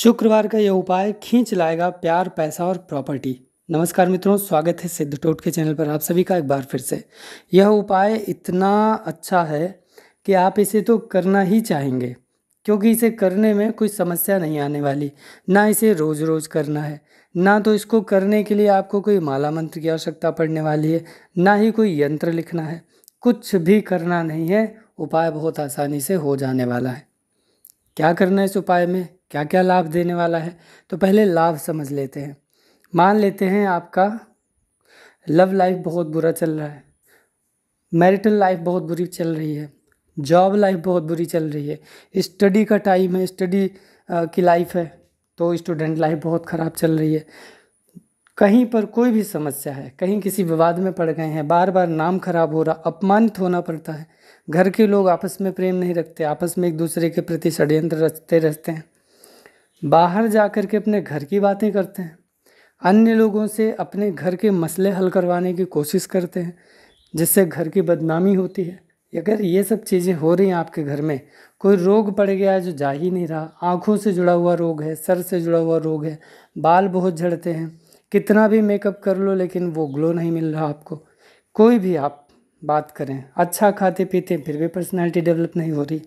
शुक्रवार का यह उपाय खींच लाएगा प्यार पैसा और प्रॉपर्टी नमस्कार मित्रों स्वागत है सिद्ध टोट के चैनल पर आप सभी का एक बार फिर से यह उपाय इतना अच्छा है कि आप इसे तो करना ही चाहेंगे क्योंकि इसे करने में कोई समस्या नहीं आने वाली ना इसे रोज़ रोज़ करना है ना तो इसको करने के लिए आपको कोई माला मंत्र की आवश्यकता पड़ने वाली है ना ही कोई यंत्र लिखना है कुछ भी करना नहीं है उपाय बहुत आसानी से हो जाने वाला है क्या करना है इस उपाय में क्या क्या लाभ देने वाला है तो पहले लाभ समझ लेते हैं मान लेते हैं आपका लव लाइफ बहुत बुरा चल रहा है मैरिटल लाइफ बहुत बुरी चल रही है जॉब लाइफ बहुत बुरी चल रही है स्टडी का टाइम है स्टडी की लाइफ है तो स्टूडेंट लाइफ बहुत ख़राब चल रही है कहीं पर कोई भी समस्या है कहीं किसी विवाद में पड़ गए हैं बार बार नाम खराब हो रहा अपमानित होना पड़ता है घर के लोग आपस में प्रेम नहीं रखते आपस में एक दूसरे के प्रति षड्यंत्र रचते रहते हैं बाहर जा कर के अपने घर की बातें करते हैं अन्य लोगों से अपने घर के मसले हल करवाने की कोशिश करते हैं जिससे घर की बदनामी होती है अगर ये सब चीज़ें हो रही हैं आपके घर में कोई रोग पड़ गया है जो जा ही नहीं रहा आँखों से जुड़ा हुआ रोग है सर से जुड़ा हुआ रोग है बाल बहुत झड़ते हैं कितना भी मेकअप कर लो लेकिन वो ग्लो नहीं मिल रहा आपको कोई भी आप बात करें अच्छा खाते पीते फिर भी पर्सनैलिटी डेवलप नहीं हो रही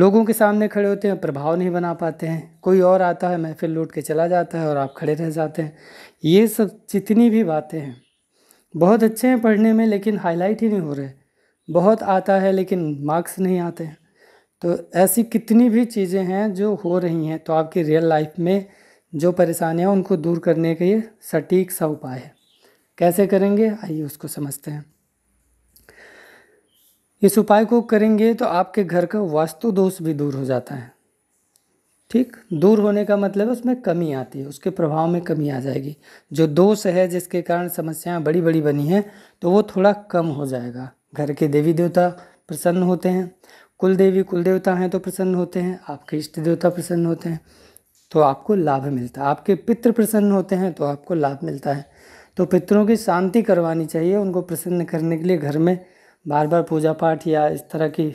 लोगों के सामने खड़े होते हैं प्रभाव नहीं बना पाते हैं कोई और आता है महफिल लूट के चला जाता है और आप खड़े रह जाते हैं ये सब जितनी भी बातें हैं बहुत अच्छे हैं पढ़ने में लेकिन हाईलाइट ही नहीं हो रहे बहुत आता है लेकिन मार्क्स नहीं आते हैं तो ऐसी कितनी भी चीज़ें हैं जो हो रही हैं तो आपकी रियल लाइफ में जो परेशानियाँ उनको दूर करने के सटीक सा उपाय है कैसे करेंगे आइए उसको समझते हैं इस उपाय को करेंगे तो आपके घर का वास्तु दोष भी दूर हो जाता है ठीक दूर होने का मतलब है उसमें कमी आती है उसके प्रभाव में कमी आ जाएगी जो दोष है जिसके कारण समस्याएं बड़ी बड़ी बनी हैं तो वो थोड़ा कम हो जाएगा घर के देवी देवता प्रसन्न होते हैं कुल देवी कुल देवता हैं तो प्रसन्न होते हैं आपके इष्ट देवता प्रसन्न होते हैं तो आपको लाभ मिलता है आपके पितृ प्रसन्न होते हैं तो आपको लाभ मिलता है तो पितरों की शांति करवानी चाहिए उनको प्रसन्न करने के लिए घर में बार बार पूजा पाठ या इस तरह की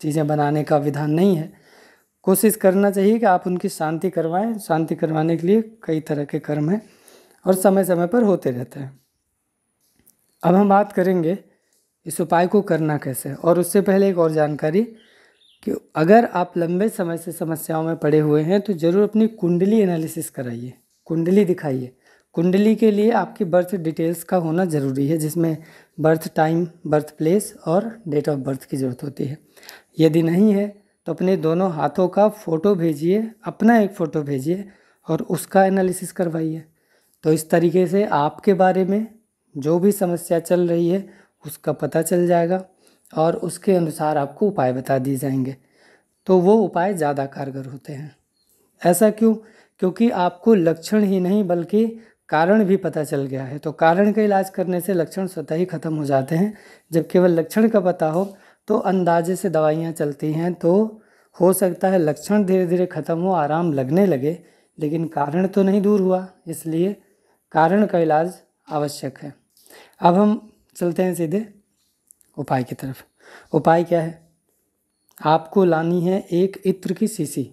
चीज़ें बनाने का विधान नहीं है कोशिश करना चाहिए कि आप उनकी शांति करवाएं शांति करवाने के लिए कई तरह के कर्म हैं और समय समय पर होते रहते हैं अब हम बात करेंगे इस उपाय को करना कैसे और उससे पहले एक और जानकारी कि अगर आप लंबे समय से समस्याओं में पड़े हुए हैं तो ज़रूर अपनी कुंडली एनालिसिस कराइए कुंडली दिखाइए कुंडली के लिए आपकी बर्थ डिटेल्स का होना ज़रूरी है जिसमें बर्थ टाइम बर्थ प्लेस और डेट ऑफ बर्थ की ज़रूरत होती है यदि नहीं है तो अपने दोनों हाथों का फ़ोटो भेजिए अपना एक फ़ोटो भेजिए और उसका एनालिसिस करवाइए तो इस तरीके से आपके बारे में जो भी समस्या चल रही है उसका पता चल जाएगा और उसके अनुसार आपको उपाय बता दिए जाएंगे तो वो उपाय ज़्यादा कारगर होते हैं ऐसा क्यों क्योंकि आपको लक्षण ही नहीं बल्कि कारण भी पता चल गया है तो कारण का इलाज करने से लक्षण स्वतः ही खत्म हो जाते हैं जब केवल लक्षण का पता हो तो अंदाजे से दवाइयाँ चलती हैं तो हो सकता है लक्षण धीरे धीरे ख़त्म हो आराम लगने लगे लेकिन कारण तो नहीं दूर हुआ इसलिए कारण का इलाज आवश्यक है अब हम चलते हैं सीधे उपाय की तरफ उपाय क्या है आपको लानी है एक इत्र की सीसी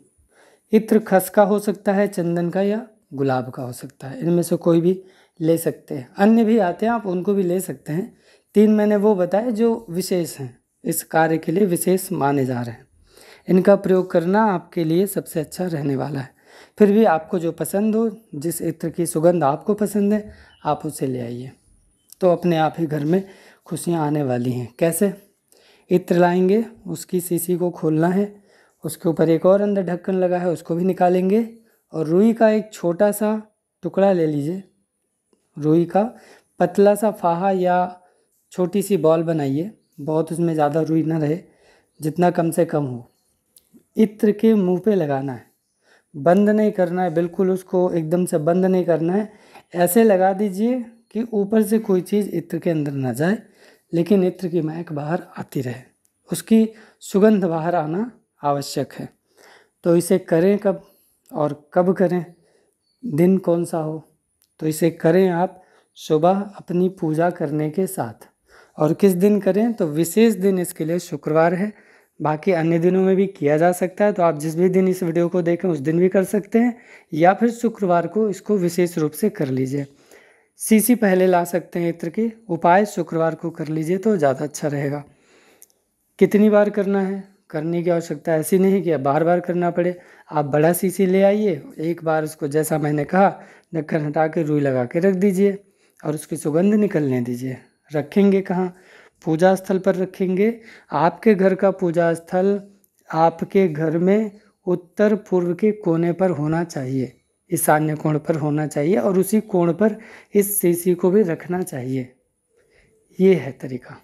इत्र खस का हो सकता है चंदन का या गुलाब का हो सकता है इनमें से कोई भी ले सकते हैं अन्य भी आते हैं आप उनको भी ले सकते हैं तीन मैंने वो बताए जो विशेष हैं इस कार्य के लिए विशेष माने जा रहे हैं इनका प्रयोग करना आपके लिए सबसे अच्छा रहने वाला है फिर भी आपको जो पसंद हो जिस इत्र की सुगंध आपको पसंद है आप उसे ले आइए तो अपने आप ही घर में खुशियाँ आने वाली हैं कैसे इत्र लाएंगे उसकी सीसी को खोलना है उसके ऊपर एक और अंदर ढक्कन लगा है उसको भी निकालेंगे और रुई का एक छोटा सा टुकड़ा ले लीजिए रुई का पतला सा फाहा या छोटी सी बॉल बनाइए बहुत उसमें ज़्यादा रुई ना रहे जितना कम से कम हो इत्र के मुंह पे लगाना है बंद नहीं करना है बिल्कुल उसको एकदम से बंद नहीं करना है ऐसे लगा दीजिए कि ऊपर से कोई चीज़ इत्र के अंदर ना जाए लेकिन इत्र की महक बाहर आती रहे उसकी सुगंध बाहर आना आवश्यक है तो इसे करें कब और कब करें दिन कौन सा हो तो इसे करें आप सुबह अपनी पूजा करने के साथ और किस दिन करें तो विशेष दिन इसके लिए शुक्रवार है बाकी अन्य दिनों में भी किया जा सकता है तो आप जिस भी दिन इस वीडियो को देखें उस दिन भी कर सकते हैं या फिर शुक्रवार को इसको विशेष रूप से कर लीजिए सीसी पहले ला सकते हैं इत्र के उपाय शुक्रवार को कर लीजिए तो ज़्यादा अच्छा रहेगा कितनी बार करना है करने की आवश्यकता ऐसी नहीं कि बार बार करना पड़े आप बड़ा सीसी ले आइए एक बार उसको जैसा मैंने कहा ढक्कन हटा के रुई लगा के रख दीजिए और उसकी सुगंध निकलने दीजिए रखेंगे कहाँ पूजा स्थल पर रखेंगे आपके घर का पूजा स्थल आपके घर में उत्तर पूर्व के कोने पर होना चाहिए ईशान्य कोण पर होना चाहिए और उसी कोण पर इस सीसी को भी रखना चाहिए ये है तरीका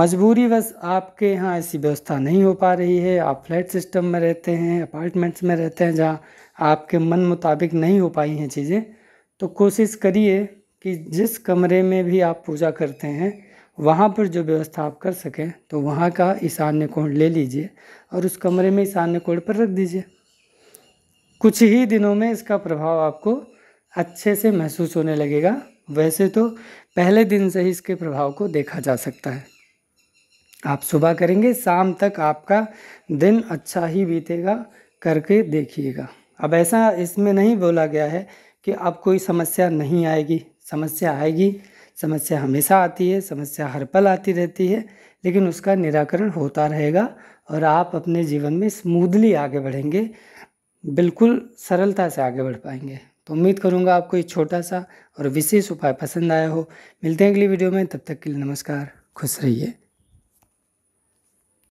मजबूरी बस आपके यहाँ ऐसी व्यवस्था नहीं हो पा रही है आप फ्लैट सिस्टम में रहते हैं अपार्टमेंट्स में रहते हैं जहाँ आपके मन मुताबिक नहीं हो पाई हैं चीज़ें तो कोशिश करिए कि जिस कमरे में भी आप पूजा करते हैं वहाँ पर जो व्यवस्था आप कर सकें तो वहाँ का ईशान्य कोण ले लीजिए और उस कमरे में ईशान्य कोण पर रख दीजिए कुछ ही दिनों में इसका प्रभाव आपको अच्छे से महसूस होने लगेगा वैसे तो पहले दिन से ही इसके प्रभाव को देखा जा सकता है आप सुबह करेंगे शाम तक आपका दिन अच्छा ही बीतेगा करके देखिएगा अब ऐसा इसमें नहीं बोला गया है कि अब कोई समस्या नहीं आएगी समस्या आएगी समस्या हमेशा आती है समस्या हर पल आती रहती है लेकिन उसका निराकरण होता रहेगा और आप अपने जीवन में स्मूदली आगे बढ़ेंगे बिल्कुल सरलता से आगे बढ़ पाएंगे तो उम्मीद करूँगा आपको ये छोटा सा और विशेष उपाय पसंद आया हो मिलते हैं अगली वीडियो में तब तक के लिए नमस्कार खुश रहिए